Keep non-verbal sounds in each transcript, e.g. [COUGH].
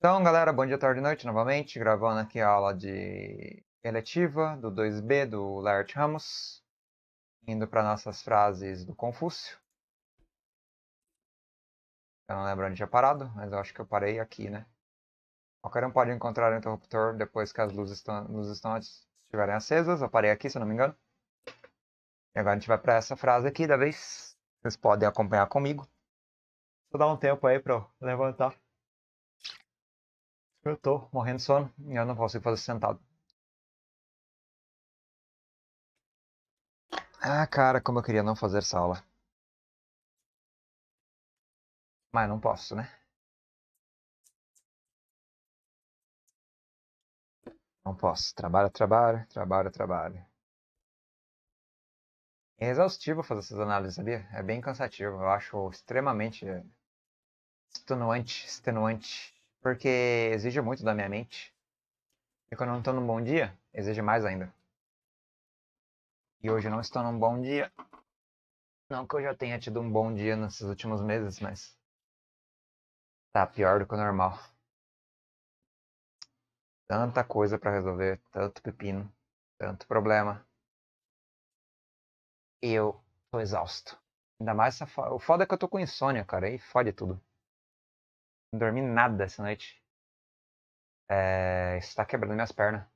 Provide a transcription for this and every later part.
Então, galera, bom dia, tarde e noite novamente, gravando aqui a aula de eletiva do 2B do Laird Ramos, indo para nossas frases do Confúcio. Eu não lembro onde tinha parado, mas eu acho que eu parei aqui, né? Qualquer um pode encontrar o interruptor depois que as luzes, estão, luzes estão, estiverem acesas. Eu parei aqui, se eu não me engano. E agora a gente vai para essa frase aqui da vez. Vocês podem acompanhar comigo. Vou dar um tempo aí para levantar. Eu tô morrendo de sono e eu não consigo fazer sentado. Ah, cara, como eu queria não fazer essa aula. Mas não posso, né? Não posso. Trabalho, trabalho, trabalho, trabalho. É exaustivo fazer essas análises, sabia? É bem cansativo. Eu acho extremamente extenuante, extenuante porque exige muito da minha mente. E quando eu não estou num bom dia, exige mais ainda. E hoje eu não estou num bom dia. Não que eu já tenha tido um bom dia nesses últimos meses, mas. Tá pior do que o normal. Tanta coisa para resolver, tanto pepino, tanto problema. eu tô exausto. Ainda mais essa. O foda é que eu tô com insônia, cara, e fode tudo. Não dormi nada essa noite. É, isso tá quebrando minhas pernas.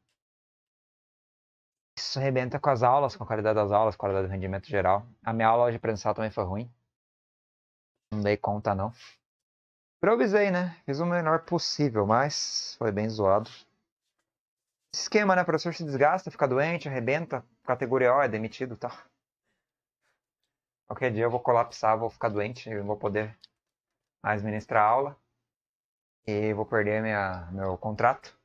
Isso arrebenta com as aulas, com a qualidade das aulas, qualidade do rendimento geral. A minha aula hoje presencial também foi ruim. Não dei conta, não. Improvisei, né? Fiz o menor possível, mas foi bem zoado. Esquema, né? O professor se desgasta, fica doente, arrebenta. Categoria O é demitido tá? Qualquer dia eu vou colapsar, vou ficar doente, não vou poder mais ministrar aula e vou perder minha, meu contrato.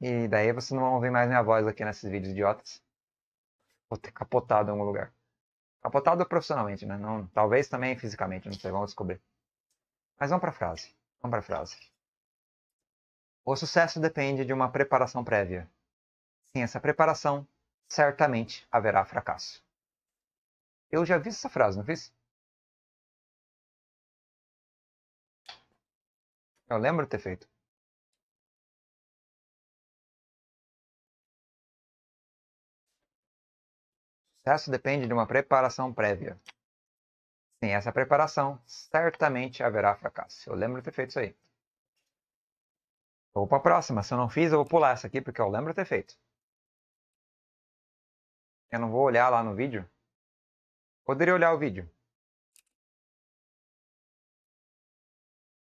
E daí vocês não vão ouvir mais minha voz aqui nesses vídeos idiotas. Vou ter capotado em algum lugar. Capotado profissionalmente, né? Não, talvez também fisicamente, não sei, vamos descobrir. Mas vamos para a frase. Vamos para a frase. O sucesso depende de uma preparação prévia. Sem essa preparação, certamente haverá fracasso. Eu já vi essa frase, não vi? Eu lembro de ter feito. Sucesso depende de uma preparação prévia. Sem essa preparação, certamente haverá fracasso. Eu lembro de ter feito isso aí. Vou para a próxima. Se eu não fiz, eu vou pular essa aqui, porque eu lembro de ter feito. Eu não vou olhar lá no vídeo. Poderia olhar o vídeo.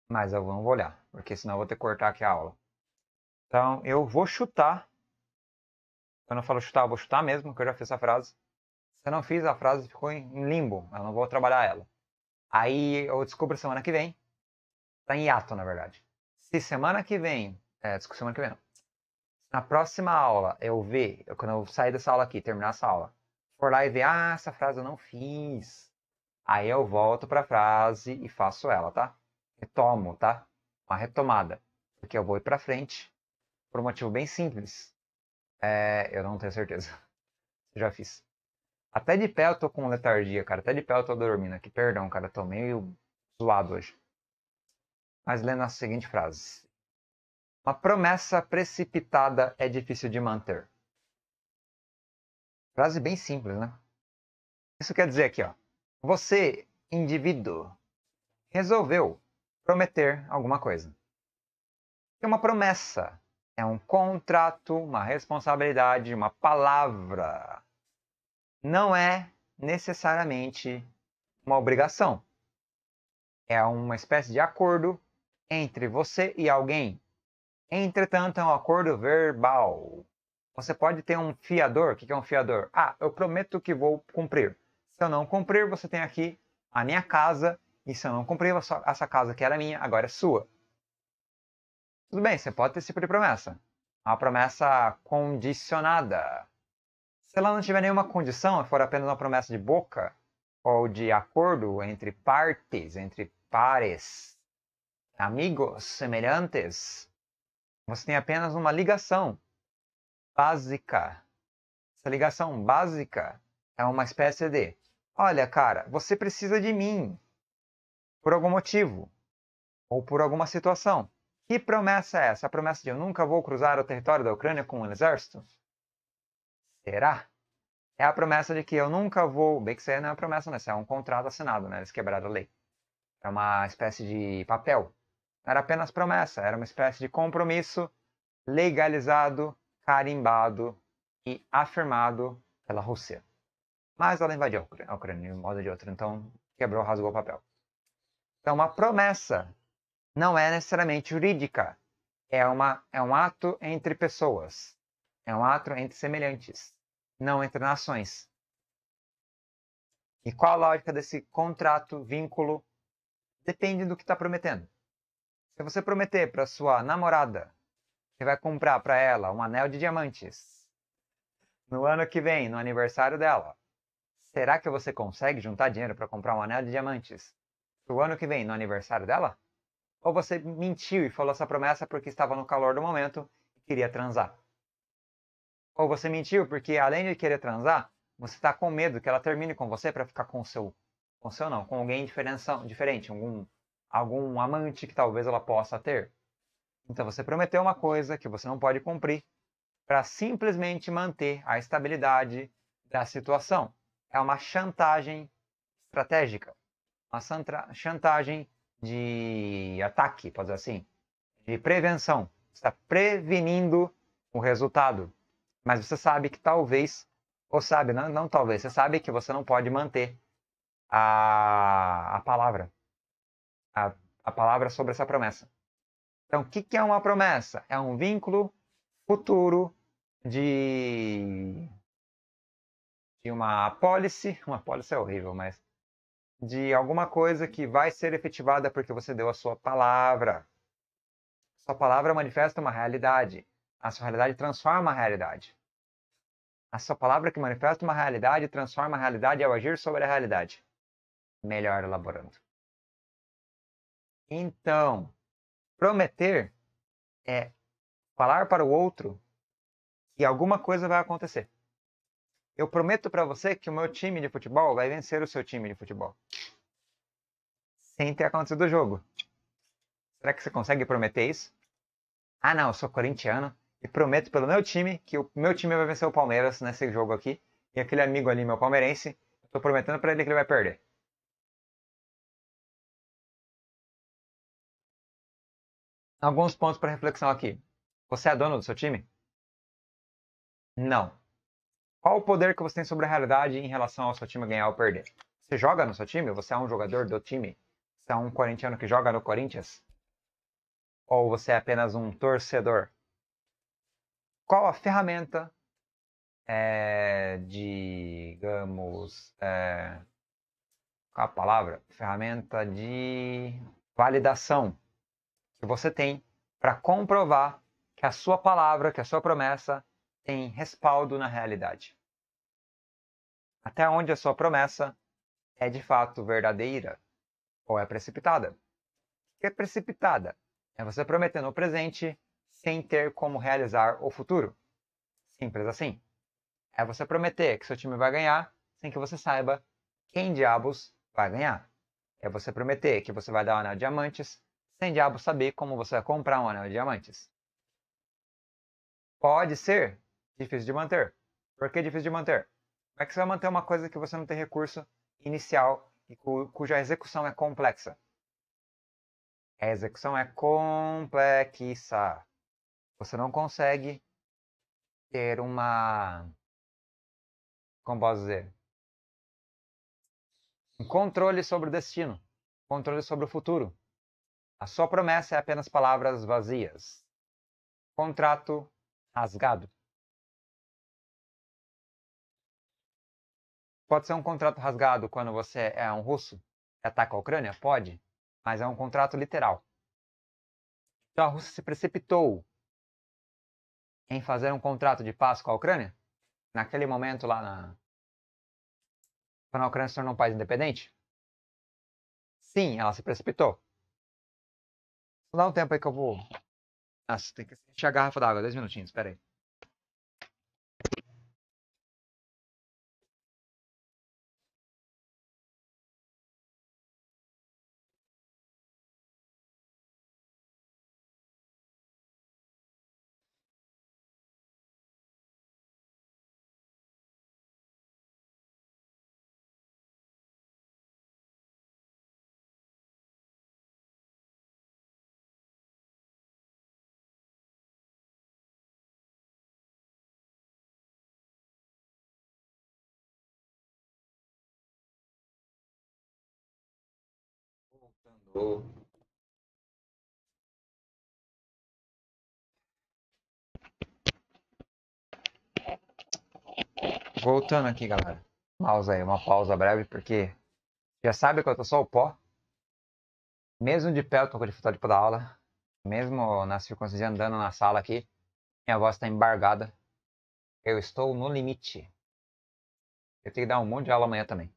mas eu não vou olhar, porque senão eu vou ter que cortar aqui a aula. Então, eu vou chutar. Quando eu falo chutar, eu vou chutar mesmo, porque eu já fiz essa frase. Se eu não fiz, a frase ficou em limbo, eu não vou trabalhar ela. Aí eu descubro semana que vem. Tá em hiato, na verdade. Se semana que vem. É, desculpa, semana que vem não. Na próxima aula eu ver, quando eu sair dessa aula aqui, terminar essa aula, for lá e ver, ah, essa frase eu não fiz. Aí eu volto pra frase e faço ela, tá? retomo, tá? Uma retomada. Porque eu vou ir para frente por um motivo bem simples. É, eu não tenho certeza. [LAUGHS] Já fiz. Até de pé eu tô com letargia, cara. Até de pé eu tô dormindo aqui. Perdão, cara. Tô meio zoado hoje. Mas lendo a seguinte frase. Uma promessa precipitada é difícil de manter. Frase bem simples, né? Isso quer dizer aqui, ó. Você, indivíduo, resolveu prometer alguma coisa. é uma promessa é um contrato, uma responsabilidade, uma palavra. Não é necessariamente uma obrigação. É uma espécie de acordo entre você e alguém. Entretanto, é um acordo verbal. Você pode ter um fiador. O que é um fiador? Ah, eu prometo que vou cumprir. Se eu não cumprir, você tem aqui a minha casa isso eu não cumpri, essa casa que era minha, agora é sua. Tudo bem, você pode ter esse tipo de promessa. É uma promessa condicionada. Se ela não tiver nenhuma condição, for apenas uma promessa de boca, ou de acordo entre partes, entre pares, amigos, semelhantes, você tem apenas uma ligação básica. Essa ligação básica é uma espécie de: olha, cara, você precisa de mim por algum motivo ou por alguma situação. Que promessa é essa? A promessa de eu nunca vou cruzar o território da Ucrânia com um exército? Será? É a promessa de que eu nunca vou. Bem que isso aí não é uma promessa, né? Isso é um contrato assinado, né? Eles quebraram a lei. É uma espécie de papel. Não era apenas promessa, era uma espécie de compromisso legalizado, carimbado e afirmado pela Rússia. Mas ela invadiu a Ucrânia de um modo ou de outro, então quebrou, rasgou o papel. Então, uma promessa não é necessariamente jurídica. É, uma, é um ato entre pessoas. É um ato entre semelhantes, não entre nações. E qual a lógica desse contrato, vínculo? Depende do que está prometendo. Se você prometer para sua namorada que vai comprar para ela um anel de diamantes no ano que vem, no aniversário dela, será que você consegue juntar dinheiro para comprar um anel de diamantes? pro ano que vem, no aniversário dela? Ou você mentiu e falou essa promessa porque estava no calor do momento e queria transar? Ou você mentiu porque, além de querer transar, você está com medo que ela termine com você para ficar com seu. Com seu não, com alguém diferente, algum, algum amante que talvez ela possa ter. Então você prometeu uma coisa que você não pode cumprir para simplesmente manter a estabilidade da situação. É uma chantagem estratégica uma chantagem de ataque, pode dizer assim, de prevenção. Está prevenindo o resultado, mas você sabe que talvez, ou sabe, não, não talvez, você sabe que você não pode manter a, a palavra, a, a palavra sobre essa promessa. Então, o que, que é uma promessa? É um vínculo futuro de, de uma apólice, uma apólice é horrível, mas de alguma coisa que vai ser efetivada porque você deu a sua palavra. Sua palavra manifesta uma realidade. A sua realidade transforma a realidade. A sua palavra que manifesta uma realidade transforma a realidade ao agir sobre a realidade. Melhor elaborando. Então, prometer é falar para o outro que alguma coisa vai acontecer. Eu prometo para você que o meu time de futebol vai vencer o seu time de futebol. Sem ter acontecido o jogo. Será que você consegue prometer isso? Ah, não, eu sou corintiano e prometo pelo meu time que o meu time vai vencer o Palmeiras nesse jogo aqui. E aquele amigo ali, meu palmeirense, eu tô prometendo para ele que ele vai perder. Alguns pontos para reflexão aqui. Você é dono do seu time? Não. Qual o poder que você tem sobre a realidade em relação ao seu time ganhar ou perder? Você joga no seu time? Você é um jogador do time? Você é um corintiano que joga no Corinthians? Ou você é apenas um torcedor? Qual a ferramenta é, digamos, é, qual a palavra? Ferramenta de validação que você tem para comprovar que a sua palavra, que a sua promessa tem respaldo na realidade até onde a sua promessa é de fato verdadeira ou é precipitada. O que é precipitada? É você prometendo o presente sem ter como realizar o futuro. Simples assim. É você prometer que seu time vai ganhar sem que você saiba quem diabos vai ganhar. É você prometer que você vai dar um anel de diamantes sem diabos saber como você vai comprar um anel de diamantes. Pode ser difícil de manter. Por que difícil de manter? Como é que você vai manter uma coisa que você não tem recurso inicial e cuja execução é complexa? A execução é complexa. Você não consegue ter uma. Como posso dizer? Um controle sobre o destino. Controle sobre o futuro. A sua promessa é apenas palavras vazias. Contrato rasgado. Pode ser um contrato rasgado quando você é um russo e ataca a Ucrânia? Pode, mas é um contrato literal. Então a Rússia se precipitou em fazer um contrato de paz com a Ucrânia? Naquele momento lá na. Quando a Ucrânia se tornou um país independente? Sim, ela se precipitou. Dá um tempo aí que eu vou. Nossa, tem que encher a garrafa d'água, dois minutinhos, peraí. Voltando aqui, galera. Mouse aí, uma pausa breve, porque já sabe que eu tô só o pó. Mesmo de pé, eu tô com dificuldade pra dar aula. Mesmo nas circunstâncias, andando na sala aqui, minha voz tá embargada. Eu estou no limite. Eu tenho que dar um monte de aula amanhã também.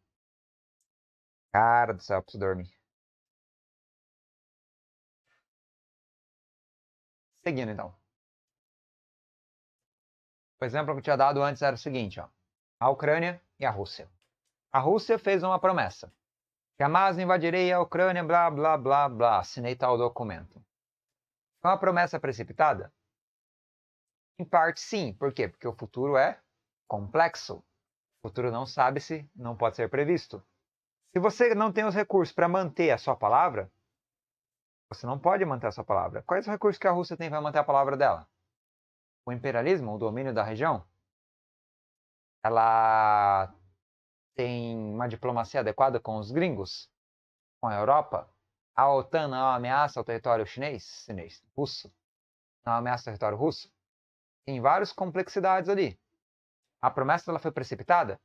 Cara do céu, eu preciso dormir. Seguindo, então. O exemplo que eu tinha dado antes era o seguinte, ó. A Ucrânia e a Rússia. A Rússia fez uma promessa. Que Hamas invadirei a Ucrânia, blá, blá, blá, blá. Assinei tal documento. Foi uma promessa precipitada? Em parte, sim. Por quê? Porque o futuro é complexo. O futuro não sabe-se, não pode ser previsto. Se você não tem os recursos para manter a sua palavra, você não pode manter essa palavra. Quais os recursos que a Rússia tem para manter a palavra dela? O imperialismo, o domínio da região? Ela tem uma diplomacia adequada com os gringos? Com a Europa? A OTAN não ameaça o território chinês? Chinês, russo? Não ameaça o território russo? Tem várias complexidades ali. A promessa dela foi precipitada?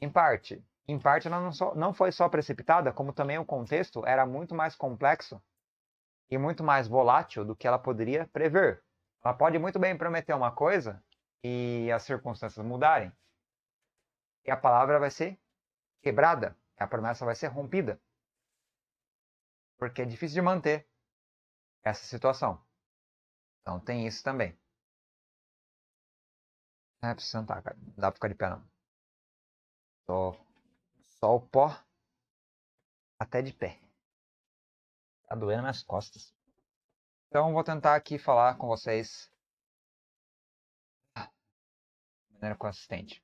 Em parte. Em parte, ela não, só, não foi só precipitada, como também o contexto era muito mais complexo e muito mais volátil do que ela poderia prever. Ela pode muito bem prometer uma coisa e as circunstâncias mudarem. E a palavra vai ser quebrada, a promessa vai ser rompida. Porque é difícil de manter essa situação. Então tem isso também. Não é preciso sentar, cara. Não dá pra ficar de pé, não. Só, só o pó até de pé. Tá doendo minhas costas. Então vou tentar aqui falar com vocês ah, de maneira consistente.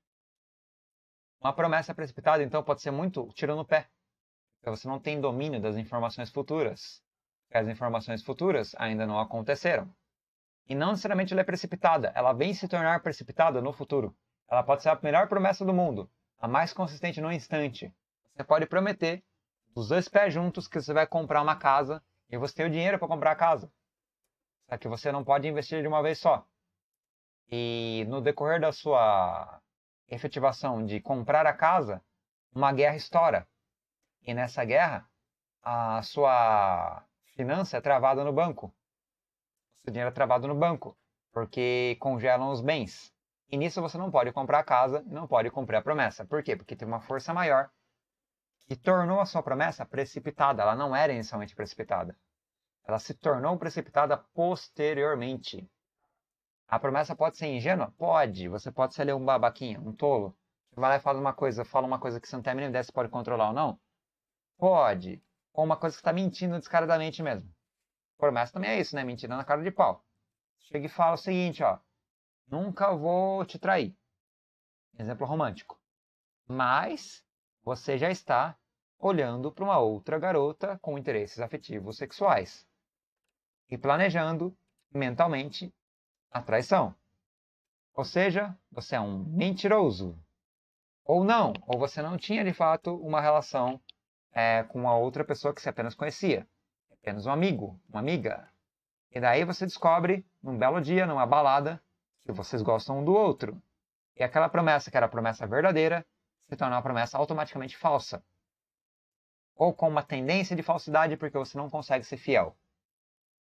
Uma promessa precipitada, então, pode ser muito tiro no pé. Então, você não tem domínio das informações futuras. as informações futuras ainda não aconteceram. E não necessariamente ela é precipitada, ela vem se tornar precipitada no futuro. Ela pode ser a melhor promessa do mundo, a mais consistente no instante. Você pode prometer os dois pés juntos que você vai comprar uma casa e você tem o dinheiro para comprar a casa. Só que você não pode investir de uma vez só. E no decorrer da sua efetivação de comprar a casa, uma guerra estoura. E nessa guerra, a sua finança é travada no banco. O seu dinheiro é travado no banco, porque congelam os bens. E nisso você não pode comprar a casa, não pode cumprir a promessa. Por quê? Porque tem uma força maior e tornou a sua promessa precipitada. Ela não era inicialmente precipitada. Ela se tornou precipitada posteriormente. A promessa pode ser ingênua? Pode. Você pode ser ali um babaquinha, um tolo. vai lá e fala uma coisa, fala uma coisa que você não tem a ideia se pode controlar ou não? Pode. Ou uma coisa que está mentindo descaradamente mesmo. Promessa também é isso, né? Mentira na cara de pau. Chega e fala o seguinte, ó. Nunca vou te trair. Exemplo romântico. Mas você já está olhando para uma outra garota com interesses afetivos sexuais e planejando mentalmente a traição. Ou seja, você é um mentiroso. Ou não, ou você não tinha de fato uma relação é, com uma outra pessoa que você apenas conhecia, apenas um amigo, uma amiga. E daí você descobre, num belo dia, numa balada, que vocês gostam um do outro. E aquela promessa, que era a promessa verdadeira, se tornar uma promessa automaticamente falsa. Ou com uma tendência de falsidade porque você não consegue ser fiel.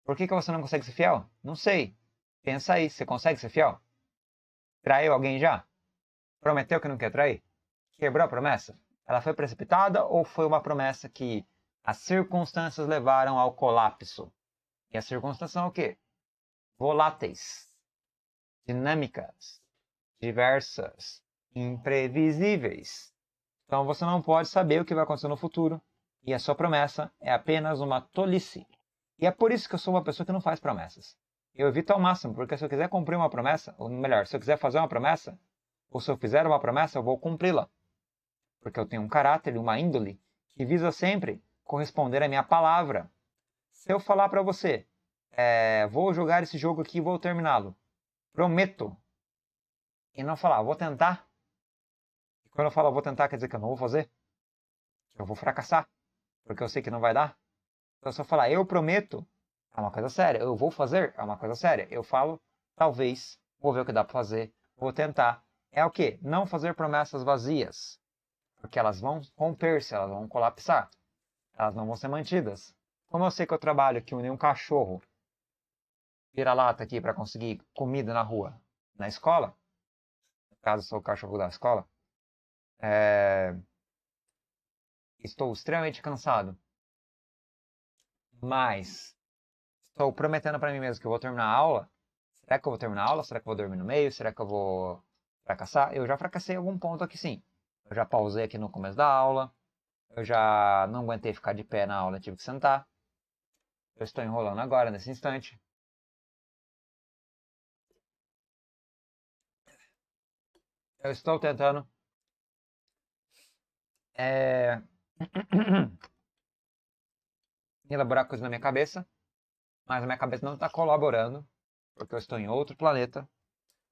Por que, que você não consegue ser fiel? Não sei. Pensa aí, você consegue ser fiel? Traiu alguém já? Prometeu que não quer trair? Quebrou a promessa? Ela foi precipitada ou foi uma promessa que as circunstâncias levaram ao colapso? E as circunstâncias são o quê? Voláteis, dinâmicas, diversas, imprevisíveis. Então você não pode saber o que vai acontecer no futuro e a sua promessa é apenas uma tolice. E é por isso que eu sou uma pessoa que não faz promessas. Eu evito ao máximo, porque se eu quiser cumprir uma promessa, ou melhor, se eu quiser fazer uma promessa, ou se eu fizer uma promessa, eu vou cumpri-la. Porque eu tenho um caráter e uma índole que visa sempre corresponder à minha palavra. Se eu falar para você, é, vou jogar esse jogo aqui e vou terminá-lo, prometo, e não falar, vou tentar, quando eu falo vou tentar, quer dizer que eu não vou fazer? Eu vou fracassar, porque eu sei que não vai dar. Então, se eu falar eu prometo, é uma coisa séria. Eu vou fazer, é uma coisa séria. Eu falo talvez, vou ver o que dá para fazer, vou tentar. É o que? Não fazer promessas vazias, porque elas vão romper-se, elas vão colapsar, elas não vão ser mantidas. Como eu sei que eu trabalho que nem um cachorro vira lata aqui para conseguir comida na rua, na escola, no caso sou o cachorro da escola, é... Estou extremamente cansado. Mas estou prometendo para mim mesmo que eu vou terminar a aula. Será que eu vou terminar a aula? Será que eu vou dormir no meio? Será que eu vou fracassar? Eu já fracassei em algum ponto aqui sim. Eu já pausei aqui no começo da aula. Eu já não aguentei ficar de pé na aula, tive que sentar. Eu estou enrolando agora, nesse instante. Eu estou tentando é... [CLEARS THROAT] elaborar coisas na minha cabeça, mas a minha cabeça não está colaborando, porque eu estou em outro planeta,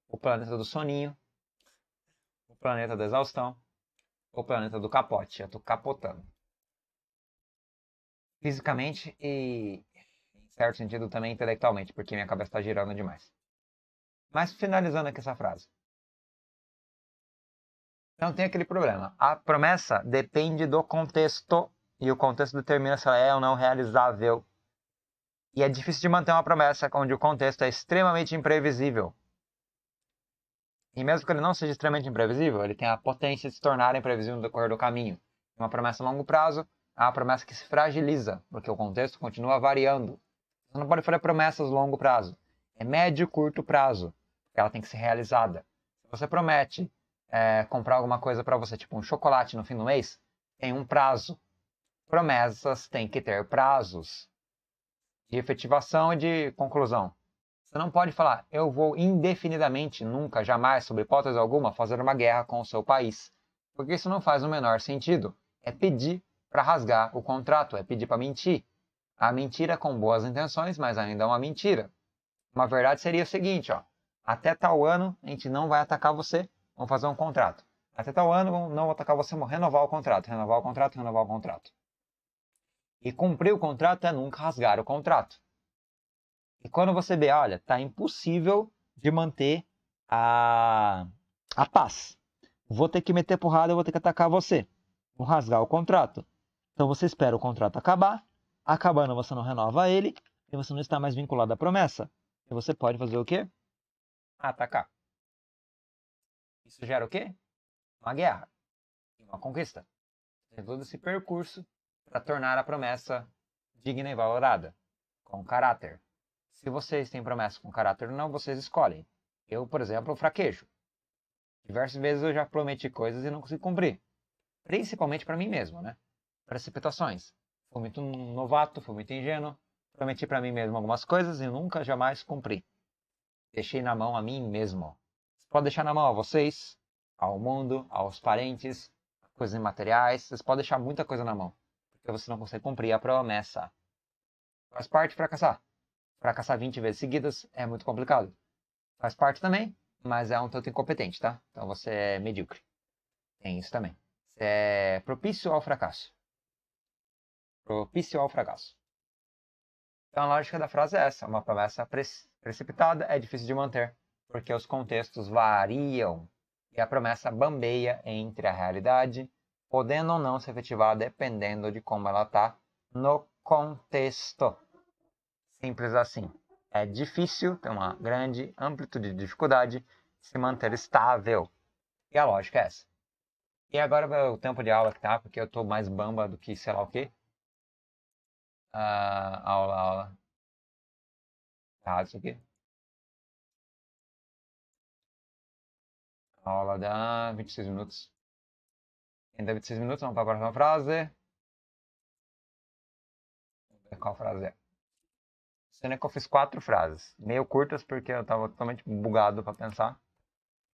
o planeta do soninho, o planeta da exaustão, o planeta do capote, eu estou capotando. Fisicamente e, em certo sentido, também intelectualmente, porque minha cabeça está girando demais. Mas finalizando aqui essa frase. Então tem aquele problema. A promessa depende do contexto e o contexto determina se ela é ou não realizável. E é difícil de manter uma promessa onde o contexto é extremamente imprevisível. E mesmo que ele não seja extremamente imprevisível, ele tem a potência de se tornar imprevisível no decorrer do caminho. Uma promessa a longo prazo é uma promessa que se fragiliza, porque o contexto continua variando. Você não pode fazer promessas a longo prazo. É médio e curto prazo, porque ela tem que ser realizada. Se você promete é, comprar alguma coisa para você, tipo um chocolate no fim do mês, tem um prazo. Promessas têm que ter prazos de efetivação e de conclusão. Você não pode falar, eu vou indefinidamente, nunca, jamais, sob hipótese alguma, fazer uma guerra com o seu país. Porque isso não faz o menor sentido. É pedir para rasgar o contrato, é pedir para mentir. A mentira é com boas intenções, mas ainda é uma mentira. Uma verdade seria o seguinte, ó. Até tal ano a gente não vai atacar você, Vamos fazer um contrato. Até tal ano não vou atacar você, vou renovar o contrato, renovar o contrato, renovar o contrato. E cumprir o contrato é nunca rasgar o contrato. E quando você vê, olha, tá impossível de manter a, a paz. Vou ter que meter porrada, vou ter que atacar você. Vou rasgar o contrato. Então você espera o contrato acabar. Acabando, você não renova ele. E você não está mais vinculado à promessa. E você pode fazer o quê? Atacar. Isso gera o quê? Uma guerra uma conquista. Tem todo esse percurso para tornar a promessa digna e valorada, com caráter. Se vocês têm promessa com caráter ou não, vocês escolhem. Eu, por exemplo, fraquejo. Diversas vezes eu já prometi coisas e não consegui cumprir. Principalmente para mim mesmo, né? Precipitações. Fui muito novato, fui muito ingênuo. Prometi para mim mesmo algumas coisas e nunca jamais cumpri. Deixei na mão a mim mesmo. Pode deixar na mão a vocês, ao mundo, aos parentes, coisas imateriais. Vocês podem deixar muita coisa na mão, porque você não consegue cumprir a promessa. Faz parte fracassar. Fracassar 20 vezes seguidas é muito complicado. Faz parte também, mas é um tanto incompetente, tá? Então você é medíocre. Tem isso também. Você é propício ao fracasso. Propício ao fracasso. Então a lógica da frase é essa: uma promessa precipitada é difícil de manter porque os contextos variam e a promessa bambeia entre a realidade, podendo ou não se efetivar dependendo de como ela está no contexto. Simples assim. É difícil, tem uma grande amplitude de dificuldade se manter estável. E a lógica é essa. E agora vai o tempo de aula que tá, porque eu tô mais bamba do que sei lá o quê. Uh, aula, aula. Tá, isso aqui. A aula dá 26 minutos. Ainda 26 minutos, vamos para a próxima frase. Qual frase é? Sendo que eu fiz quatro frases, meio curtas porque eu estava totalmente bugado para pensar.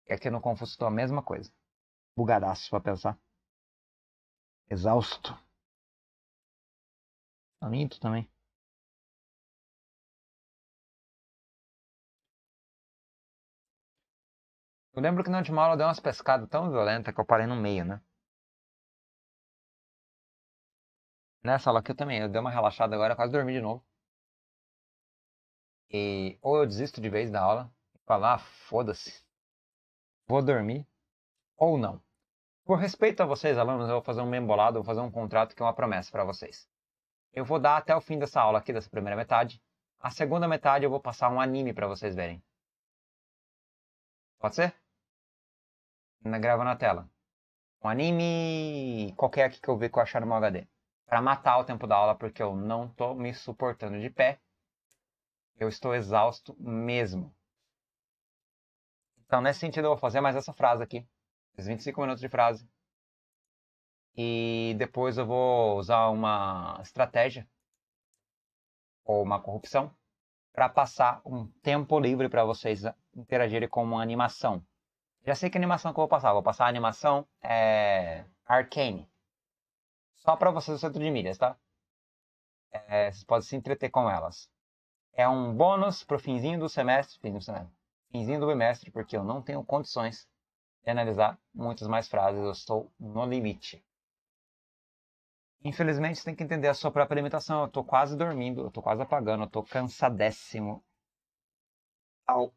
É e aqui no Confúcio estou a mesma coisa. Bugadaço para pensar. Exausto. Tá lindo também. Eu lembro que na última aula deu umas pescadas tão violentas que eu parei no meio, né? Nessa aula aqui eu também, eu dei uma relaxada agora, quase dormi de novo. E ou eu desisto de vez da aula e falar, ah, foda-se, vou dormir, ou não. Por respeito a vocês, alunos, eu vou fazer um membolado, vou fazer um contrato que é uma promessa para vocês. Eu vou dar até o fim dessa aula aqui, dessa primeira metade. A segunda metade eu vou passar um anime para vocês verem. Pode ser? na, grava na tela. Um anime qualquer aqui que eu ver que eu achar no meu HD. Pra matar o tempo da aula, porque eu não tô me suportando de pé. Eu estou exausto mesmo. Então, nesse sentido, eu vou fazer mais essa frase aqui. Esses 25 minutos de frase. E depois eu vou usar uma estratégia ou uma corrupção para passar um tempo livre para vocês interagirem com uma animação. Já sei que animação que eu vou passar. Vou passar a animação é... Arcane. Só para vocês do centro de mídias, tá? É, vocês podem se entreter com elas. É um bônus pro finzinho do semestre, finzinho do semestre, finzinho do bimestre, porque eu não tenho condições de analisar muitas mais frases. Eu estou no limite. Infelizmente, você tem que entender a sua própria limitação. Eu tô quase dormindo, eu tô quase apagando, eu tô cansadíssimo. Ao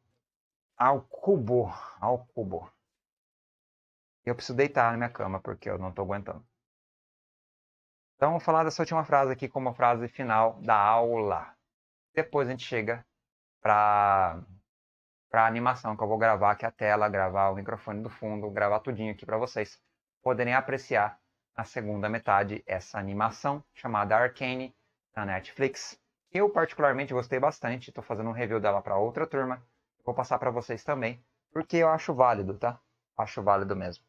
ao cubo, ao cubo. Eu preciso deitar na minha cama porque eu não estou aguentando. Então, vou falar dessa última frase aqui como a frase final da aula. Depois a gente chega para para animação que eu vou gravar aqui é a tela, gravar o microfone do fundo, gravar tudinho aqui para vocês poderem apreciar na segunda metade essa animação chamada Arcane da Netflix. Eu particularmente gostei bastante, estou fazendo um review dela para outra turma. Vou passar para vocês também, porque eu acho válido, tá? Acho válido mesmo.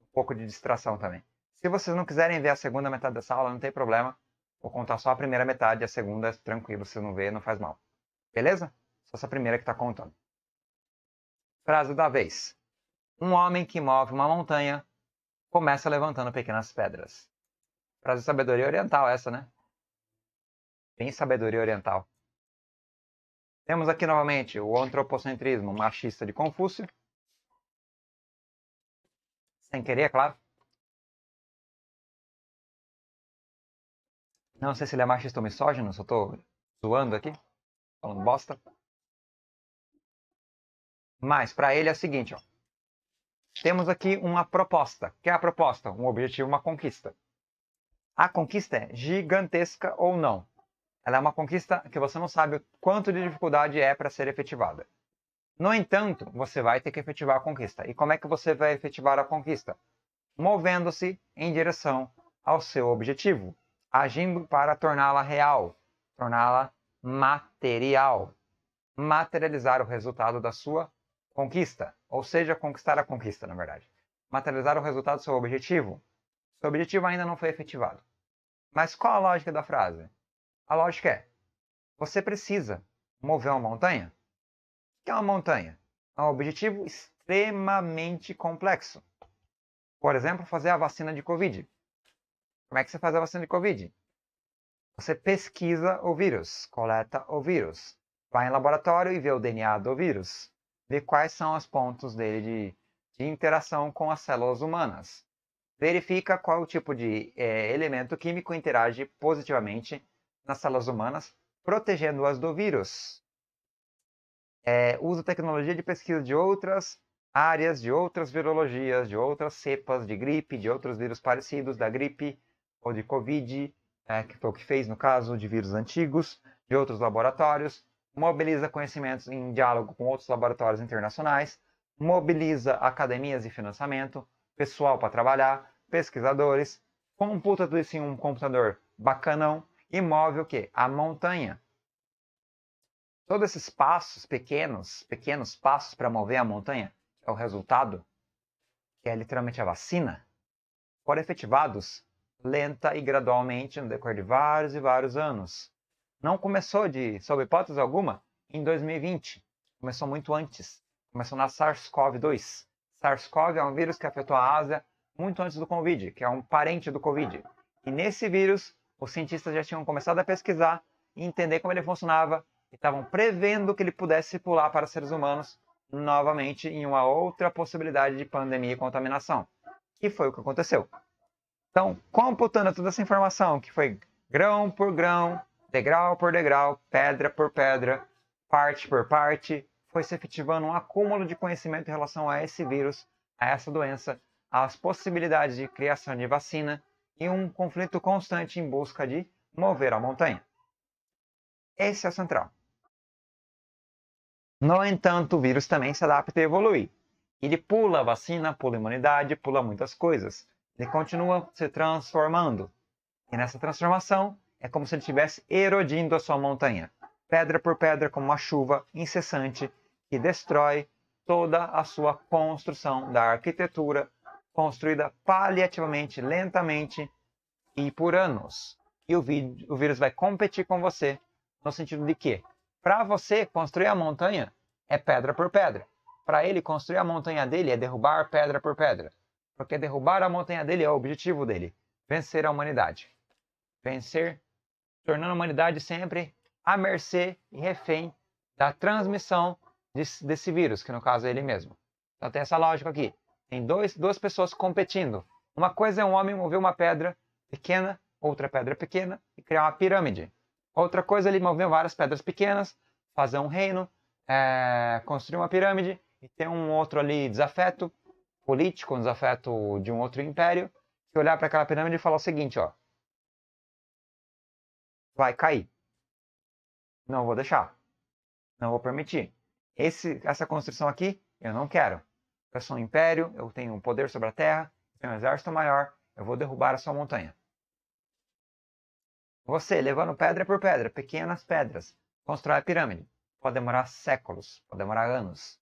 Um pouco de distração também. Se vocês não quiserem ver a segunda metade dessa aula, não tem problema. Vou contar só a primeira metade, a segunda, é tranquilo, se não vê, não faz mal. Beleza? Só essa primeira que está contando. Frase da vez. Um homem que move uma montanha começa levantando pequenas pedras. Frase de sabedoria oriental essa, né? Bem sabedoria oriental. Temos aqui novamente o antropocentrismo machista de Confúcio. Sem querer, é claro. Não sei se ele é machista ou misógino, só estou zoando aqui, falando bosta. Mas para ele é o seguinte, ó. Temos aqui uma proposta. que é a proposta? Um objetivo, uma conquista. A conquista é gigantesca ou não? Ela é uma conquista que você não sabe o quanto de dificuldade é para ser efetivada. No entanto, você vai ter que efetivar a conquista. E como é que você vai efetivar a conquista? Movendo-se em direção ao seu objetivo, agindo para torná-la real, torná-la material, materializar o resultado da sua conquista, ou seja, conquistar a conquista, na verdade. Materializar o resultado do seu objetivo. Seu objetivo ainda não foi efetivado. Mas qual a lógica da frase? A lógica é: você precisa mover uma montanha? O que é uma montanha? É um objetivo extremamente complexo. Por exemplo, fazer a vacina de Covid. Como é que você faz a vacina de Covid? Você pesquisa o vírus, coleta o vírus, vai em laboratório e vê o DNA do vírus, vê quais são os pontos dele de, de interação com as células humanas, verifica qual tipo de é, elemento químico interage positivamente nas células humanas, protegendo-as do vírus. É, uso tecnologia de pesquisa de outras áreas, de outras virologias, de outras cepas de gripe, de outros vírus parecidos da gripe ou de Covid, é, que foi o que fez no caso de vírus antigos, de outros laboratórios, mobiliza conhecimentos em diálogo com outros laboratórios internacionais, mobiliza academias e financiamento, pessoal para trabalhar, pesquisadores, computa tudo isso em um computador bacanão e move o quê? A montanha. Todos esses passos pequenos, pequenos passos para mover a montanha, é o resultado, que é literalmente a vacina, foram efetivados lenta e gradualmente no decorrer de vários e vários anos. Não começou de, sob hipótese alguma, em 2020. Começou muito antes. Começou na SARS-CoV-2. SARS-CoV é um vírus que afetou a Ásia muito antes do Covid, que é um parente do Covid. E nesse vírus os cientistas já tinham começado a pesquisar e entender como ele funcionava e estavam prevendo que ele pudesse pular para seres humanos novamente em uma outra possibilidade de pandemia e contaminação, que foi o que aconteceu. Então, computando toda essa informação, que foi grão por grão, degrau por degrau, pedra por pedra, parte por parte, foi se efetivando um acúmulo de conhecimento em relação a esse vírus, a essa doença, às possibilidades de criação de vacina e um conflito constante em busca de mover a montanha. Esse é o central. No entanto, o vírus também se adapta e evolui. Ele pula a vacina, pula a imunidade, pula muitas coisas. Ele continua se transformando. E nessa transformação, é como se ele estivesse erodindo a sua montanha, pedra por pedra, como uma chuva incessante que destrói toda a sua construção da arquitetura, construída paliativamente, lentamente e por anos. E o, o vírus vai competir com você, no sentido de que, para você construir a montanha, é pedra por pedra. Para ele, construir a montanha dele é derrubar pedra por pedra. Porque derrubar a montanha dele é o objetivo dele: vencer a humanidade. Vencer, tornando a humanidade sempre à mercê e refém da transmissão desse, desse vírus, que no caso é ele mesmo. Então tem essa lógica aqui. Tem dois, duas pessoas competindo. Uma coisa é um homem mover uma pedra pequena, outra pedra pequena, e criar uma pirâmide. Outra coisa é ele mover várias pedras pequenas, fazer um reino, é, construir uma pirâmide, e ter um outro ali desafeto político, um desafeto de um outro império, que olhar para aquela pirâmide e falar o seguinte, ó. Vai cair. Não vou deixar. Não vou permitir. Esse, essa construção aqui, eu não quero sou um império, eu tenho poder sobre a terra, tenho um exército maior, eu vou derrubar a sua montanha. Você, levando pedra por pedra, pequenas pedras, constrói a pirâmide. Pode demorar séculos, pode demorar anos.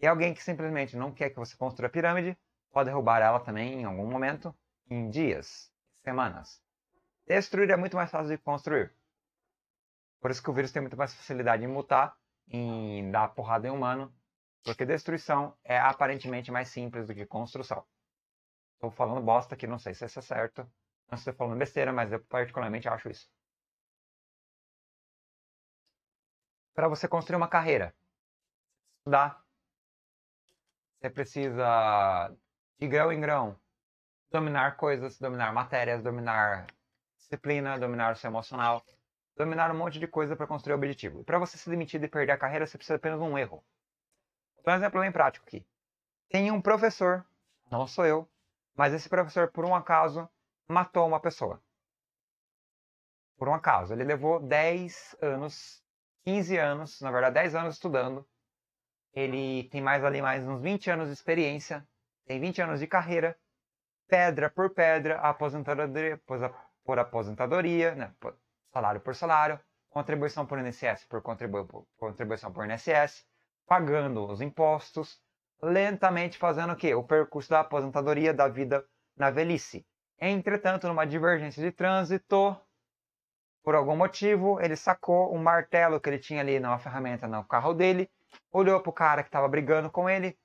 E alguém que simplesmente não quer que você construa a pirâmide, pode derrubar ela também em algum momento, em dias, semanas. Destruir é muito mais fácil de construir. Por isso que o vírus tem muito mais facilidade em mutar, em dar porrada em humano, porque destruição é aparentemente mais simples do que construção. Estou falando bosta aqui, não sei se isso é certo. Não estou falando besteira, mas eu particularmente acho isso. Para você construir uma carreira, estudar. Você precisa, de grão em grão, dominar coisas, dominar matérias, dominar disciplina, dominar o seu emocional, dominar um monte de coisa para construir o objetivo. E para você se demitir e perder a carreira, você precisa apenas de um erro. Então, um exemplo bem prático aqui. Tem um professor, não sou eu, mas esse professor, por um acaso, matou uma pessoa. Por um acaso. Ele levou 10 anos, 15 anos, na verdade, 10 anos estudando. Ele tem mais ali mais uns 20 anos de experiência, tem 20 anos de carreira, pedra por pedra, aposentadoria por aposentadoria, né? salário por salário, contribuição por INSS por, por contribuição por INSS, pagando os impostos, lentamente fazendo o quê? O percurso da aposentadoria da vida na velhice. Entretanto, numa divergência de trânsito, por algum motivo, ele sacou um martelo que ele tinha ali numa ferramenta no carro dele, olhou pro cara que estava brigando com ele,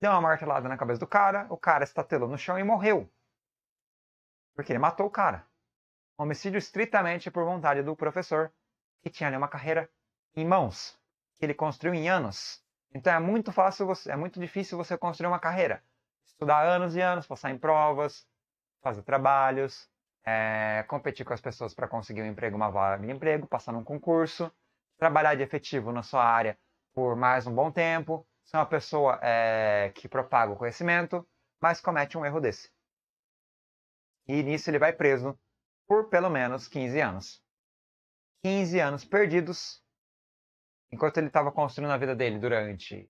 deu uma martelada na cabeça do cara, o cara estatelou no chão e morreu. Porque ele matou o cara. Homicídio estritamente por vontade do professor, que tinha ali uma carreira em mãos, que ele construiu em anos. Então é muito fácil, você, é muito difícil você construir uma carreira. Estudar anos e anos, passar em provas, fazer trabalhos, é, competir com as pessoas para conseguir um emprego, uma vaga de emprego, passar num concurso, trabalhar de efetivo na sua área por mais um bom tempo, ser uma pessoa é, que propaga o conhecimento, mas comete um erro desse. E nisso ele vai preso por pelo menos 15 anos. 15 anos perdidos enquanto ele estava construindo a vida dele durante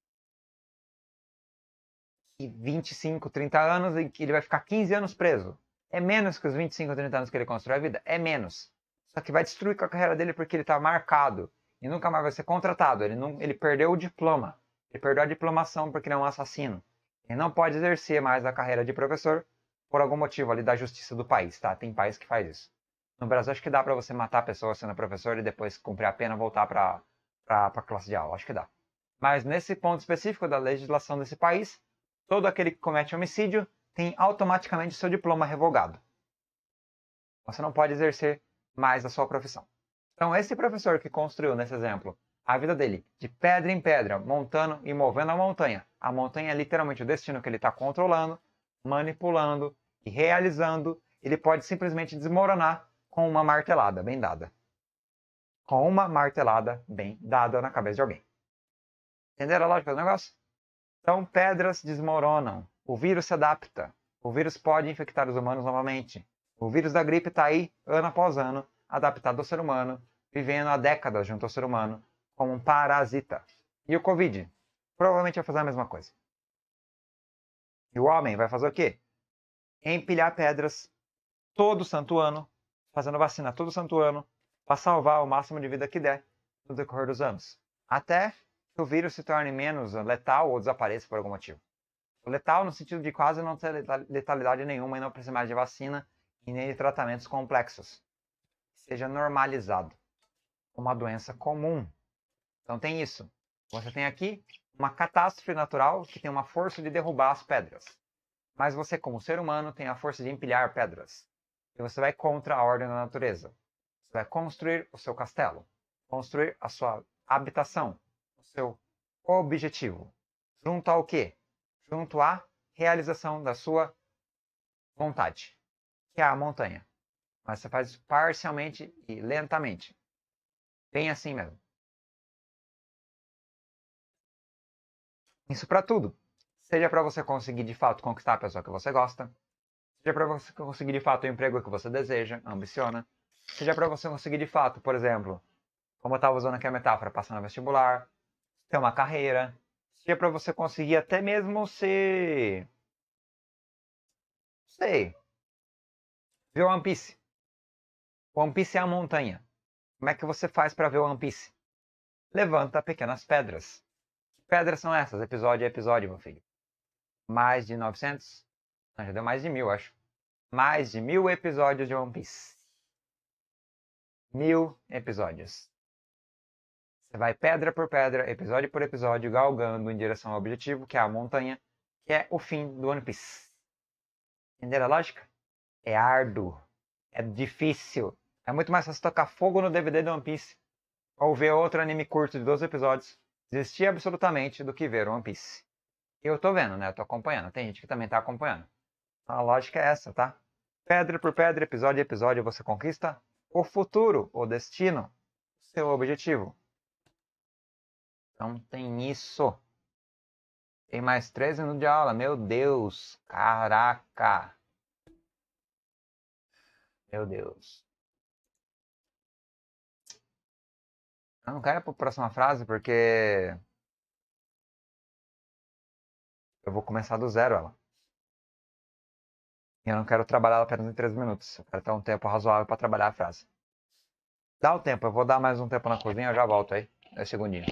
25, 30 anos, ele vai ficar 15 anos preso. É menos que os 25, 30 anos que ele construiu a vida? É menos. Só que vai destruir com a carreira dele porque ele está marcado e nunca mais vai ser contratado. Ele, não, ele perdeu o diploma. Ele perdeu a diplomação porque ele é um assassino. Ele não pode exercer mais a carreira de professor por algum motivo ali da justiça do país, tá? Tem país que faz isso. No Brasil, acho que dá para você matar a pessoa sendo professor e depois cumprir a pena voltar para para a classe de aula, acho que dá. Mas nesse ponto específico da legislação desse país, todo aquele que comete homicídio tem automaticamente seu diploma revogado. Você não pode exercer mais a sua profissão. Então, esse professor que construiu, nesse exemplo, a vida dele de pedra em pedra, montando e movendo a montanha, a montanha é literalmente o destino que ele está controlando, manipulando e realizando, ele pode simplesmente desmoronar com uma martelada bem dada com uma martelada bem dada na cabeça de alguém. Entenderam a lógica do negócio? Então, pedras desmoronam, o vírus se adapta, o vírus pode infectar os humanos novamente. O vírus da gripe está aí, ano após ano, adaptado ao ser humano, vivendo há décadas junto ao ser humano, como um parasita. E o Covid? Provavelmente vai fazer a mesma coisa. E o homem vai fazer o quê? Empilhar pedras todo santo ano, fazendo vacina todo santo ano, para salvar o máximo de vida que der no decorrer dos anos, até que o vírus se torne menos letal ou desapareça por algum motivo. Letal no sentido de quase não ter letalidade nenhuma e não precisar mais de vacina e nem de tratamentos complexos. Seja normalizado. Uma doença comum. Então tem isso. Você tem aqui uma catástrofe natural que tem uma força de derrubar as pedras. Mas você, como ser humano, tem a força de empilhar pedras. E você vai contra a ordem da natureza. Você vai construir o seu castelo, construir a sua habitação, o seu objetivo. Junto ao quê? Junto à realização da sua vontade, que é a montanha. Mas você faz parcialmente e lentamente. Bem assim mesmo. Isso para tudo. Seja para você conseguir de fato conquistar a pessoa que você gosta, seja para você conseguir de fato o emprego que você deseja, ambiciona, seja é para você conseguir de fato, por exemplo, como eu estava usando aqui a metáfora, passar no vestibular, ter uma carreira, seja para você conseguir até mesmo ser. sei. ver One Piece. One Piece é a montanha. Como é que você faz para ver One Piece? Levanta pequenas pedras. pedras são essas? Episódio a episódio, meu filho. Mais de 900? Não, já deu mais de mil, acho. Mais de mil episódios de One Piece mil episódios. Você vai pedra por pedra, episódio por episódio, galgando em direção ao objetivo, que é a montanha, que é o fim do One Piece. Entenderam a lógica? É árduo, é difícil. É muito mais fácil tocar fogo no DVD do One Piece ou ver outro anime curto de 12 episódios, desistir absolutamente do que ver One Piece. Eu tô vendo, né? Eu tô acompanhando. Tem gente que também tá acompanhando. Então, a lógica é essa, tá? Pedra por pedra, episódio a episódio, você conquista o futuro, o destino, seu objetivo. Então tem isso. Tem mais 13 minutos de aula. Meu Deus. Caraca. Meu Deus. Eu não quero ir para a próxima frase porque. Eu vou começar do zero ela. Eu não quero trabalhar apenas em 3 minutos. Eu quero ter um tempo razoável para trabalhar a frase. Dá o tempo, eu vou dar mais um tempo na cozinha, eu já volto aí. 10 segundinhos.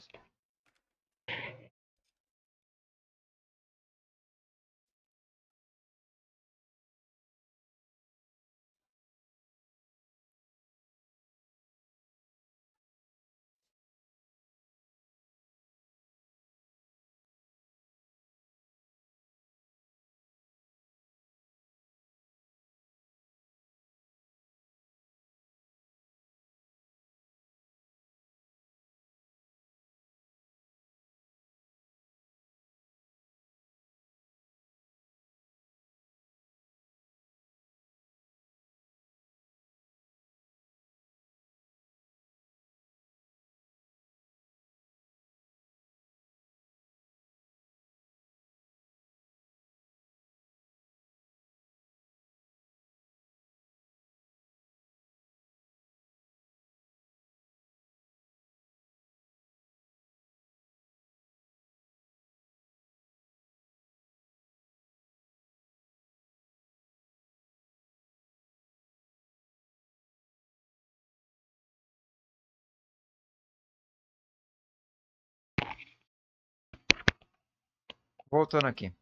voltando aqui.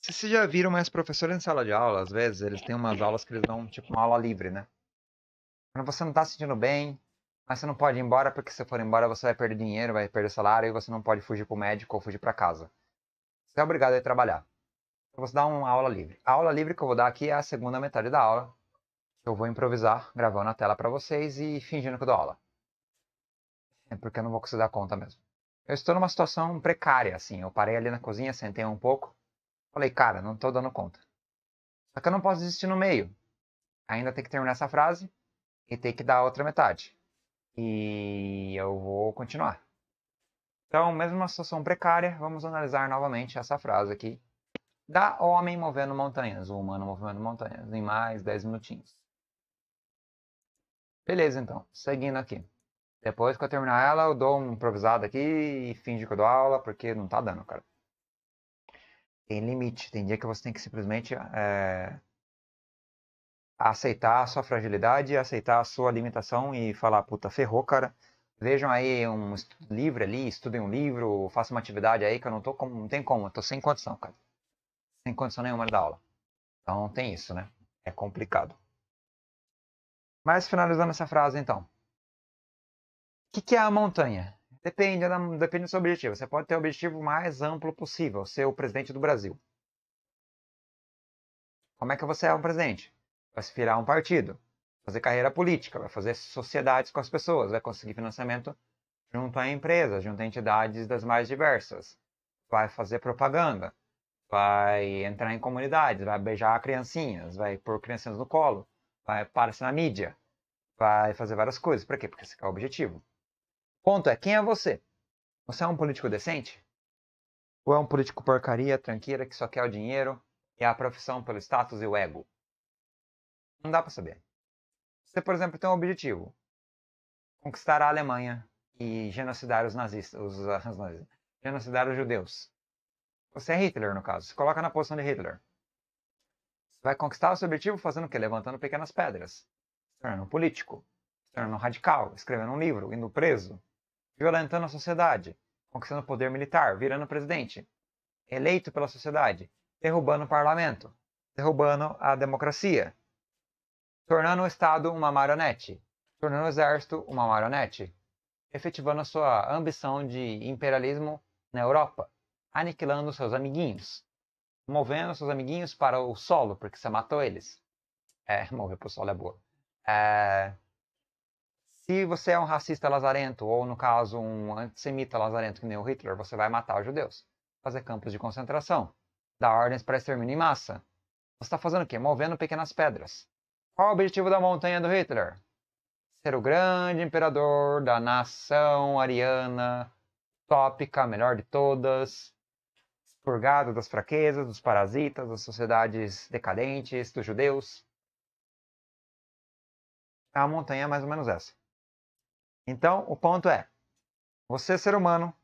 Vocês se já viram, mais professores em sala de aula, às vezes, eles têm umas aulas que eles dão, tipo, uma aula livre, né? Quando você não tá se sentindo bem, mas você não pode ir embora, porque se for embora você vai perder dinheiro, vai perder salário, e você não pode fugir pro médico ou fugir para casa. Você é obrigado a ir trabalhar. Eu você dar uma aula livre. A aula livre que eu vou dar aqui é a segunda metade da aula. Eu vou improvisar, gravando a tela para vocês e fingindo que eu dou aula. É porque eu não vou conseguir dar conta mesmo. Eu estou numa situação precária, assim. Eu parei ali na cozinha, sentei um pouco. Falei, cara, não estou dando conta. Só que eu não posso desistir no meio. Ainda tem que terminar essa frase e tem que dar a outra metade. E eu vou continuar. Então, mesmo uma situação precária, vamos analisar novamente essa frase aqui. Da homem movendo montanhas, o humano movendo montanhas, em mais 10 minutinhos. Beleza, então. Seguindo aqui. Depois que eu terminar ela, eu dou um improvisado aqui e finge que eu dou aula, porque não tá dando, cara. Tem limite, tem dia que você tem que simplesmente é, aceitar a sua fragilidade, aceitar a sua limitação e falar, puta, ferrou, cara. Vejam aí um livro ali, estudem um livro, façam uma atividade aí que eu não tô com, não tem como, eu tô sem condição, cara. Sem condição nenhuma dar aula. Então tem isso, né? É complicado. Mas finalizando essa frase então que, que é a montanha? Depende, depende do seu objetivo. Você pode ter o objetivo mais amplo possível, ser o presidente do Brasil. Como é que você é um presidente? Vai se virar um partido, fazer carreira política, vai fazer sociedades com as pessoas, vai conseguir financiamento junto a empresas, junto a entidades das mais diversas, vai fazer propaganda, vai entrar em comunidades, vai beijar criancinhas, vai pôr criancinhas no colo, vai aparecer na mídia, vai fazer várias coisas. Para quê? Porque esse é o objetivo. Ponto é, quem é você? Você é um político decente? Ou é um político porcaria, tranqueira, que só quer o dinheiro e a profissão pelo status e o ego? Não dá para saber. Você, por exemplo, tem um objetivo: conquistar a Alemanha e genocidar os nazistas, os, ah, os nazistas, genocidar os judeus. Você é Hitler, no caso. Se coloca na posição de Hitler. Você vai conquistar o seu objetivo fazendo o quê? Levantando pequenas pedras. Se tornando um político. Se tornando um radical. Escrevendo um livro. Indo preso violentando a sociedade, conquistando o poder militar, virando presidente, eleito pela sociedade, derrubando o parlamento, derrubando a democracia, tornando o Estado uma marionete, tornando o exército uma marionete, efetivando a sua ambição de imperialismo na Europa, aniquilando seus amiguinhos, movendo seus amiguinhos para o solo, porque você matou eles. É, [LAUGHS] morrer para o solo é boa. É, se você é um racista lazarento, ou no caso, um antissemita lazarento, que nem o Hitler, você vai matar os judeus, fazer campos de concentração, dar ordens para extermínio em massa. Você está fazendo o quê? Movendo pequenas pedras. Qual o objetivo da montanha do Hitler? Ser o grande imperador da nação ariana, tópica, melhor de todas, expurgado das fraquezas, dos parasitas, das sociedades decadentes, dos judeus. A montanha é mais ou menos essa. Então, o ponto é: você, ser humano,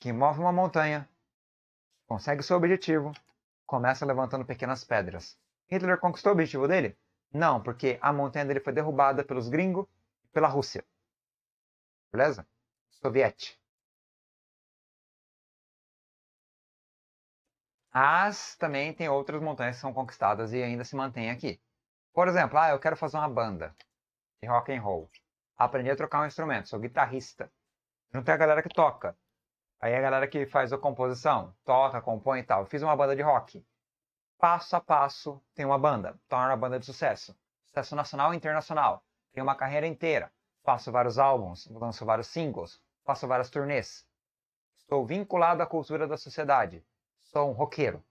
que move uma montanha, consegue seu objetivo, começa levantando pequenas pedras. Hitler conquistou o objetivo dele? Não, porque a montanha dele foi derrubada pelos gringos e pela Rússia. Beleza? Soviética. Mas também tem outras montanhas que são conquistadas e ainda se mantêm aqui. Por exemplo, ah, eu quero fazer uma banda de rock and roll aprendi a trocar um instrumento, sou guitarrista. Não tem a galera que toca. Aí a galera que faz a composição, toca, compõe e tal. fiz uma banda de rock. Passo a passo, tem uma banda, torna a banda de sucesso. Sucesso nacional e internacional. Tem uma carreira inteira. Faço vários álbuns, lanço vários singles, faço várias turnês. Estou vinculado à cultura da sociedade. Sou um roqueiro.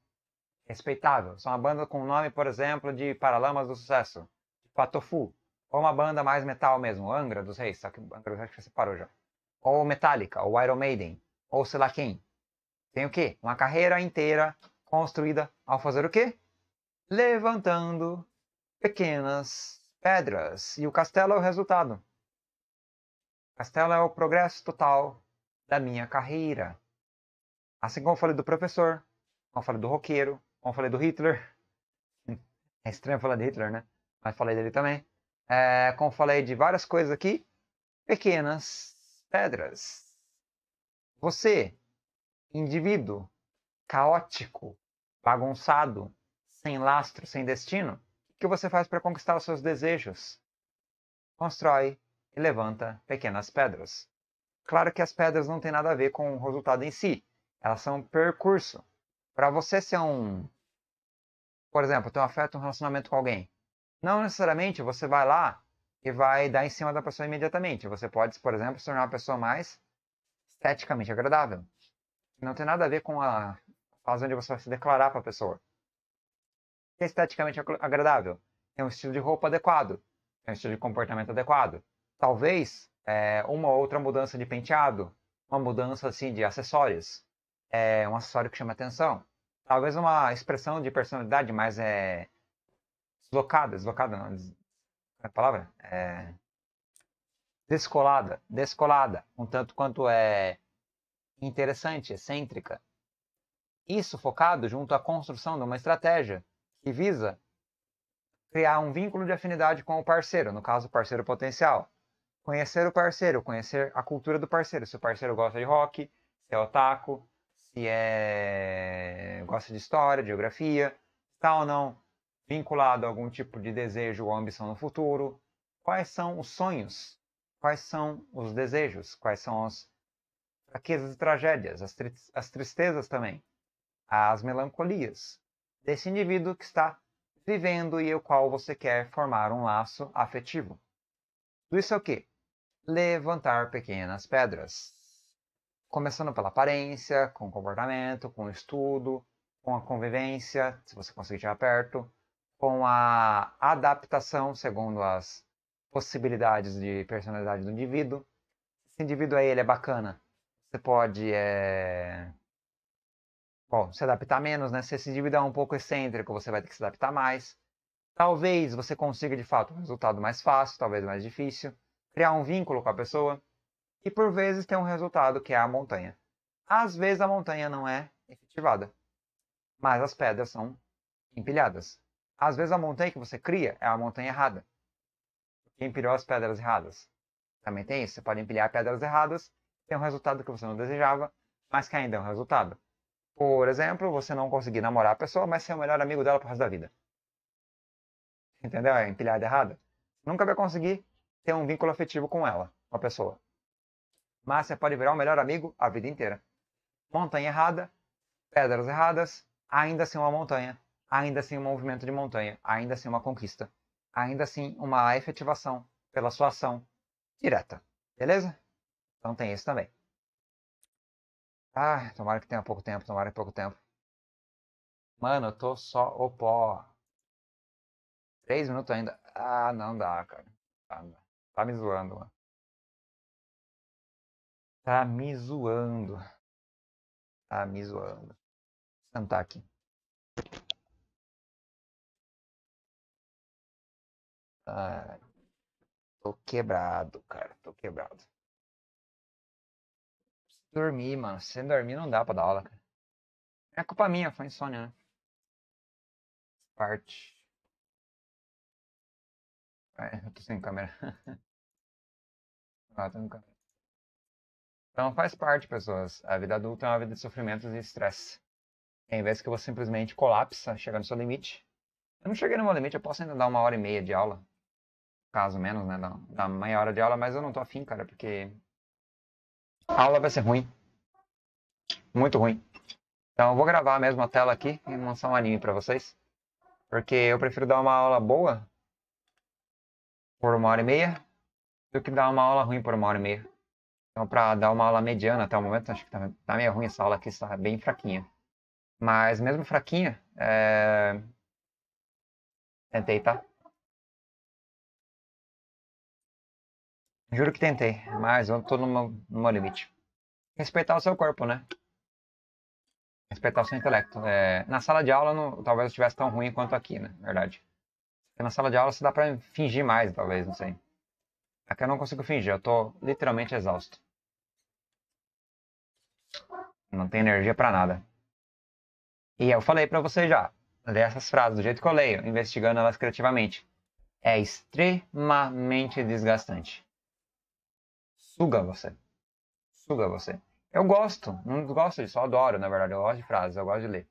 Respeitável. Sou uma banda com o nome, por exemplo, de Paralamas do Sucesso, de Patofu, ou uma banda mais metal mesmo, Angra dos Reis, só que Angra dos Reis já separou já. Ou Metallica, ou Iron Maiden, ou sei lá quem. Tem o quê? Uma carreira inteira construída ao fazer o quê? Levantando pequenas pedras. E o castelo é o resultado. O castelo é o progresso total da minha carreira. Assim como eu falei do professor, como eu falei do roqueiro, como eu falei do Hitler. [LAUGHS] É estranho falar de Hitler, né? Mas falei dele também é, como falei de várias coisas aqui, pequenas pedras. Você, indivíduo, caótico, bagunçado, sem lastro, sem destino, o que você faz para conquistar os seus desejos? Constrói e levanta pequenas pedras. Claro que as pedras não têm nada a ver com o resultado em si, elas são um percurso. Para você ser um. Por exemplo, ter um afeto, um relacionamento com alguém. Não necessariamente você vai lá e vai dar em cima da pessoa imediatamente. Você pode, por exemplo, se tornar uma pessoa mais esteticamente agradável. Não tem nada a ver com a fase onde você vai se declarar para a pessoa. É esteticamente agradável. Tem um estilo de roupa adequado. Tem um estilo de comportamento adequado. Talvez é, uma outra mudança de penteado. Uma mudança assim de acessórios. É um acessório que chama atenção. Talvez uma expressão de personalidade mais é, deslocada, deslocada não, des... é a palavra? É... Descolada, descolada, um tanto quanto é interessante, excêntrica. Isso focado junto à construção de uma estratégia que visa criar um vínculo de afinidade com o parceiro, no caso, o parceiro potencial. Conhecer o parceiro, conhecer a cultura do parceiro, se o parceiro gosta de rock, se é otaku, se é gosta de história, geografia, tal tá ou não vinculado a algum tipo de desejo ou ambição no futuro? Quais são os sonhos? Quais são os desejos? Quais são as fraquezas e tragédias, as, tri as tristezas também, as melancolias desse indivíduo que está vivendo e o qual você quer formar um laço afetivo? Tudo isso é o quê? Levantar pequenas pedras. Começando pela aparência, com o comportamento, com o estudo, com a convivência, se você conseguir tirar perto, com a adaptação segundo as possibilidades de personalidade do indivíduo. Esse indivíduo aí ele é bacana. Você pode é... Bom, se adaptar menos, né? Se esse indivíduo é um pouco excêntrico, você vai ter que se adaptar mais. Talvez você consiga, de fato, um resultado mais fácil, talvez mais difícil. Criar um vínculo com a pessoa. E, por vezes, tem um resultado que é a montanha. Às vezes, a montanha não é efetivada. Mas as pedras são empilhadas. Às vezes a montanha que você cria é a montanha errada. Porque empilhou as pedras erradas. Também tem isso. Você pode empilhar pedras erradas, tem um resultado que você não desejava, mas que ainda é um resultado. Por exemplo, você não conseguir namorar a pessoa, mas ser o melhor amigo dela pro resto da vida. Entendeu? É empilhada errada. Nunca vai conseguir ter um vínculo afetivo com ela, uma pessoa. Mas você pode virar o melhor amigo a vida inteira. Montanha errada, pedras erradas, ainda assim uma montanha ainda assim um movimento de montanha, ainda assim uma conquista, ainda assim uma efetivação pela sua ação direta. Beleza? Então tem esse também. Ah, tomara que tenha pouco tempo, tomara que pouco tempo. Mano, eu tô só o pó. Três minutos ainda. Ah, não dá, cara. Tá, tá me zoando, mano. Tá me zoando. Tá me zoando. Sentar aqui. Ai, tô quebrado, cara. Tô quebrado. Dormir, mano. Sem dormir não dá pra dar aula, cara. É culpa minha, foi insônia, né? Parte. Ai, é, eu tô sem câmera. [LAUGHS] ah, tô câmera. Então faz parte, pessoas. A vida adulta é uma vida de sofrimentos e estresse. Em vez que você simplesmente colapsa, chegando no seu limite. Eu não cheguei no meu limite, eu posso ainda dar uma hora e meia de aula caso menos, né, da, da meia hora de aula, mas eu não tô afim, cara, porque a aula vai ser ruim. Muito ruim. Então eu vou gravar mesmo a tela aqui e lançar um anime pra vocês. Porque eu prefiro dar uma aula boa por uma hora e meia do que dar uma aula ruim por uma hora e meia. Então pra dar uma aula mediana até o momento, acho que tá, tá meio ruim essa aula aqui, está bem fraquinha. Mas mesmo fraquinha, é... tentei, tá? Juro que tentei, mas eu tô no meu limite. Respeitar o seu corpo, né? Respeitar o seu intelecto. É, na sala de aula, não, talvez eu estivesse tão ruim quanto aqui, né? Verdade. Porque na sala de aula, se dá pra fingir mais, talvez, não sei. Aqui eu não consigo fingir, eu tô literalmente exausto. Não tem energia para nada. E eu falei para você já, dessas frases, do jeito que eu leio, investigando elas criativamente. É extremamente desgastante. Suga você. Suga você. Eu gosto, não gosto disso, eu adoro, na verdade. Eu gosto de frases, eu gosto de ler.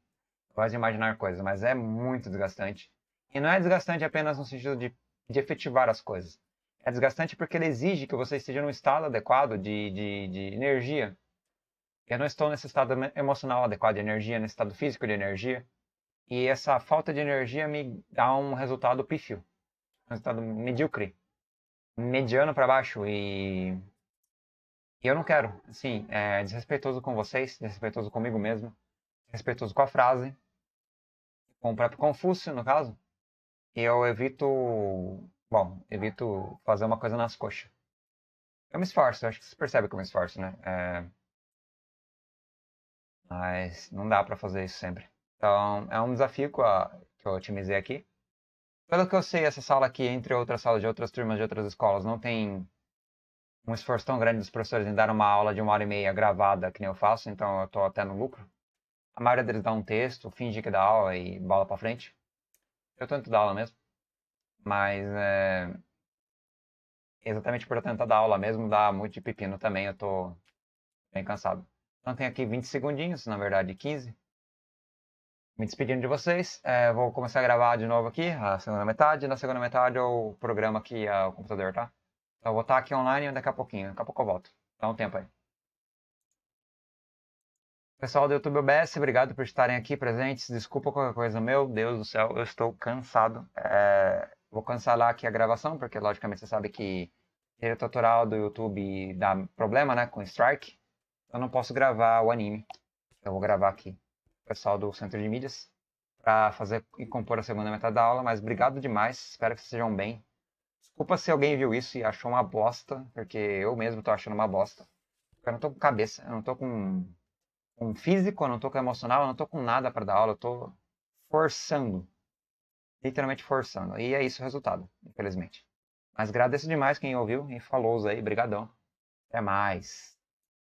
Eu gosto de imaginar coisas, mas é muito desgastante. E não é desgastante apenas no sentido de, de efetivar as coisas. É desgastante porque ele exige que você esteja num estado adequado de, de, de energia. Eu não estou nesse estado emocional adequado de energia, nesse estado físico de energia. E essa falta de energia me dá um resultado pífio. Um resultado medíocre. Mediano para baixo e e eu não quero, assim, é desrespeitoso com vocês, desrespeitoso comigo mesmo, desrespeitoso com a frase, com o próprio Confúcio, no caso. e Eu evito, bom, evito fazer uma coisa nas coxas. Eu me esforço, acho que você percebe que eu me esforço, né? É... Mas não dá para fazer isso sempre. Então, é um desafio que eu otimizei aqui. Pelo que eu sei, essa sala aqui, entre outras salas de outras turmas de outras escolas, não tem um esforço tão grande dos professores em dar uma aula de uma hora e meia gravada, que nem eu faço, então eu tô até no lucro. A maioria deles dá um texto, finge que dá aula e bola pra frente. Eu tento dar aula mesmo. Mas é... Exatamente por eu tentar dar aula mesmo, dá muito de pepino também, eu tô bem cansado. Então tem aqui 20 segundinhos, na verdade 15. Me despedindo de vocês, é, vou começar a gravar de novo aqui, a segunda metade. Na segunda metade eu programa aqui ah, o computador, tá? Vou estar aqui online daqui a pouquinho. Daqui a pouco eu volto. Dá um tempo aí. Pessoal do YouTube OBS, obrigado por estarem aqui presentes. Desculpa qualquer coisa, meu Deus do céu, eu estou cansado. É... Vou cancelar aqui a gravação, porque logicamente você sabe que direito autoral do YouTube dá problema, né, com strike. Eu não posso gravar o anime. Eu vou gravar aqui o pessoal do Centro de Mídias para fazer e compor a segunda metade da aula, mas obrigado demais. Espero que vocês sejam bem. Desculpa se alguém viu isso e achou uma bosta, porque eu mesmo tô achando uma bosta. Eu não tô com cabeça, eu não tô com, com físico, eu não tô com emocional, eu não tô com nada para dar aula, eu tô forçando. Literalmente forçando. E é isso o resultado, infelizmente. Mas agradeço demais quem ouviu e falou aí, brigadão. Até mais.